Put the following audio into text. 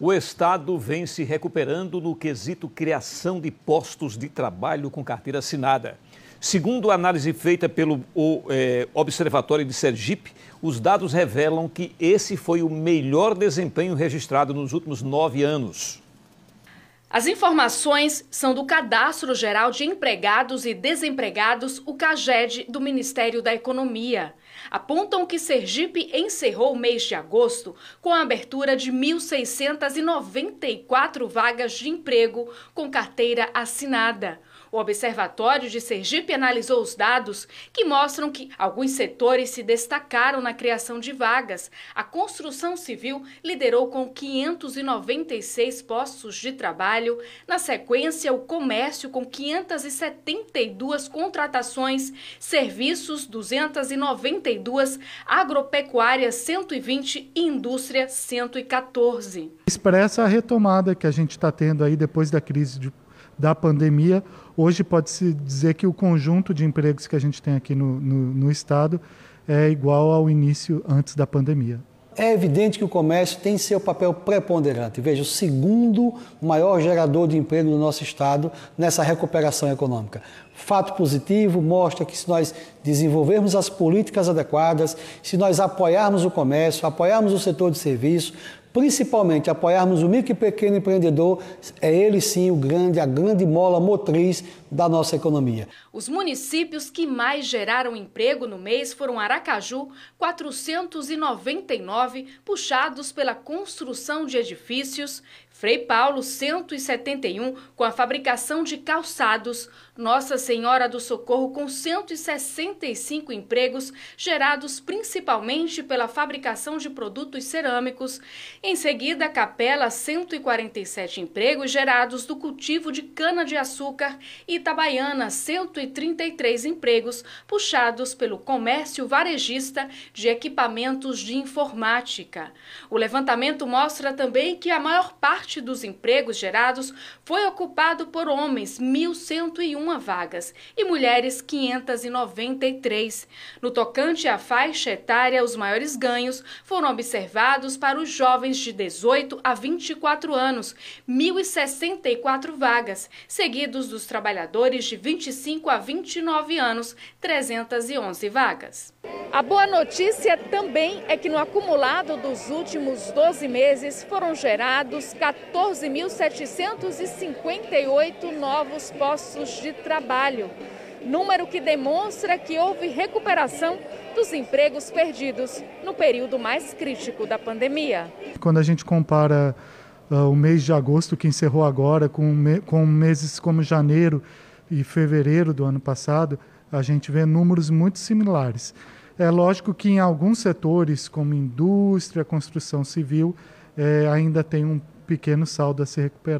O Estado vem se recuperando no quesito criação de postos de trabalho com carteira assinada. Segundo a análise feita pelo o, é, Observatório de Sergipe, os dados revelam que esse foi o melhor desempenho registrado nos últimos nove anos. As informações são do Cadastro Geral de Empregados e Desempregados, o CAGED, do Ministério da Economia. Apontam que Sergipe encerrou o mês de agosto com a abertura de 1.694 vagas de emprego com carteira assinada. O Observatório de Sergipe analisou os dados que mostram que alguns setores se destacaram na criação de vagas. A construção civil liderou com 596 postos de trabalho, na sequência, o comércio com 572 contratações, serviços 292, agropecuária 120 e indústria 114. Expressa a retomada que a gente está tendo aí depois da crise de da pandemia. Hoje pode-se dizer que o conjunto de empregos que a gente tem aqui no, no, no Estado é igual ao início antes da pandemia. É evidente que o comércio tem seu papel preponderante. Veja, o segundo maior gerador de emprego do nosso estado nessa recuperação econômica. Fato positivo mostra que se nós desenvolvermos as políticas adequadas, se nós apoiarmos o comércio, apoiarmos o setor de serviço, principalmente apoiarmos o micro e pequeno empreendedor, é ele sim o grande, a grande mola motriz da nossa economia. Os municípios que mais geraram emprego no mês foram Aracaju, 499, puxados pela construção de edifícios, Frei Paulo, 171, com a fabricação de calçados, Nossa Senhora do Socorro, com 165 empregos, gerados principalmente pela fabricação de produtos cerâmicos, em seguida, capela 147 empregos gerados do cultivo de cana-de-açúcar e Itabaiana 133 empregos puxados pelo comércio varejista de equipamentos de informática. O levantamento mostra também que a maior parte dos empregos gerados foi ocupado por homens, 1.101 vagas, e mulheres, 593. No tocante à faixa etária, os maiores ganhos foram observados para os jovens jovens de 18 a 24 anos, 1.064 vagas, seguidos dos trabalhadores de 25 a 29 anos, 311 vagas. A boa notícia também é que no acumulado dos últimos 12 meses foram gerados 14.758 novos postos de trabalho número que demonstra que houve recuperação dos empregos perdidos no período mais crítico da pandemia. Quando a gente compara uh, o mês de agosto, que encerrou agora, com, com meses como janeiro e fevereiro do ano passado, a gente vê números muito similares. É lógico que em alguns setores, como indústria, construção civil, eh, ainda tem um pequeno saldo a se recuperar.